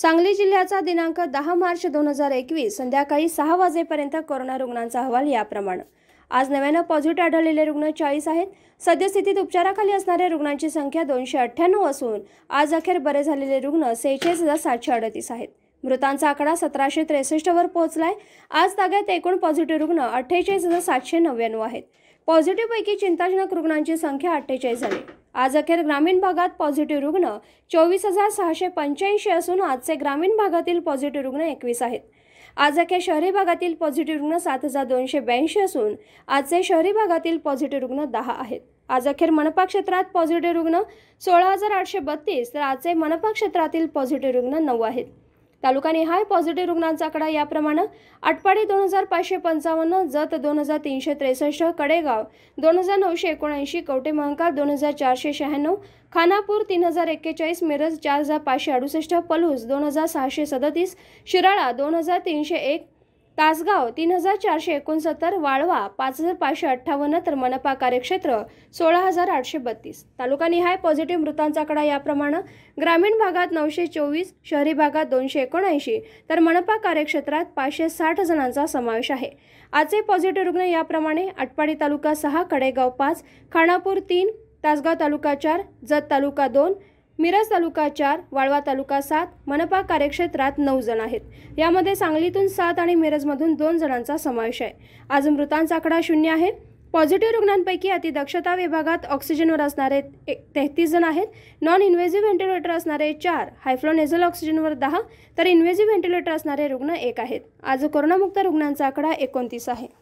सांगली जिल्ह्याचा दिनांक दहा मार्च दोन हजार एकवीस संध्याकाळी सहा वाजेपर्यंत कोरोना रुग्णांचा अहवाल याप्रमाणे आज नव्यानं पॉझिटिव्ह आढळलेले रुग्ण चाळीस आहेत सद्यस्थितीत उपचाराखाली असणाऱ्या रुग्णांची संख्या दोनशे अठ्ठ्याण्णव असून आज अखेर बरे झालेले रुग्ण सेहेचाळीस हजार सातशे अडतीस आहेत मृतांचा आकडा सतराशे त्रेसष्टवर पोहोचलाय आज ताब्यात एकूण पॉझिटिव्ह रुग्ण अठ्ठेचाळीस हजार सातशे नव्याण्णव आहेत पॉझिटिव्हपैकी चिंताजनक रुग्णांची संख्या अठ्ठेचाळीस झाली आज अखेर ग्रामीण भागात पॉझिटिव्ह रुग्ण चोवीस हजार सहाशे पंच्याऐंशी असून आजचे ग्रामीण भागातील पॉझिटिव्ह रुग्ण एकवीस आहेत आज अखेर शहरी भागातील पॉझिटिव्ह रुग्ण सात हजार दोनशे ब्याऐंशी असून आजचे शहरी भागातील पॉझिटिव्ह रुग्ण दहा आहेत आज अखेर मनपा क्षेत्रात पॉझिटिव्ह रुग्ण सोळा हजार आठशे बत्तीस तर आजचे मनपा क्षेत्रातील पॉझिटिव्ह रुग्ण नऊ आहेत तालुकानिहाय पॉझिटिव्ह रुग्णांचा आकडा याप्रमाणे आटपाडी दोन हजार पाचशे पंचावन्न जत दोन हजार तीनशे त्रेसष्ट कडेगाव दोन हजार नऊशे एकोणऐंशी कवटे दोन हजार चारशे शहाण्णव खानापूर तीन हजार एक्केचाळीस मिरज चार हजार पाचशे अडुसष्ट पलूस दोन हजार सहाशे सदतीस शिराळा दोन हजार तीनशे एक तासगाव तीन हजार चारशे एकोणसत्तर वाळवा पाच हजार पाचशे अठ्ठावन्न तर मनपा कार्यक्षेत्र सोळा हजार आठशे बत्तीस तालुकानिहाय पॉझिटिव्ह मृतांचा आकडा याप्रमाणे ग्रामीण भागात नऊशे चोवीस शहरी भागात दोनशे एकोणऐंशी तर मनपा कार्यक्षेत्रात पाचशे साठ जणांचा समावेश आहे आजचे पॉझिटिव्ह रुग्ण याप्रमाणे आटपाडी तालुका सहा कडेगाव पाच खाणापूर तीन तासगाव तालुका चार जत तालुका दोन मिरज तालुका चार वाळवा तालुका सात मनपा कार्यक्षेत्रात नऊ जण आहेत यामध्ये सांगलीतून सात आणि मिरजमधून दोन जणांचा समावेश आहे आज मृतांचा आकडा शून्य आहे पॉझिटिव्ह रुग्णांपैकी अतिदक्षता विभागात ऑक्सिजनवर असणारे तेहतीस जण आहेत नॉन इन्व्हेझिव्ह व्हेंटिलेटर असणारे चार हायफ्लोनेझल ऑक्सिजनवर दहा तर इन्व्हेझिव्ह व्हेंटिलेटर असणारे रुग्ण एक आहेत आज कोरोनामुक्त रुग्णांचा आकडा एकोणतीस आहे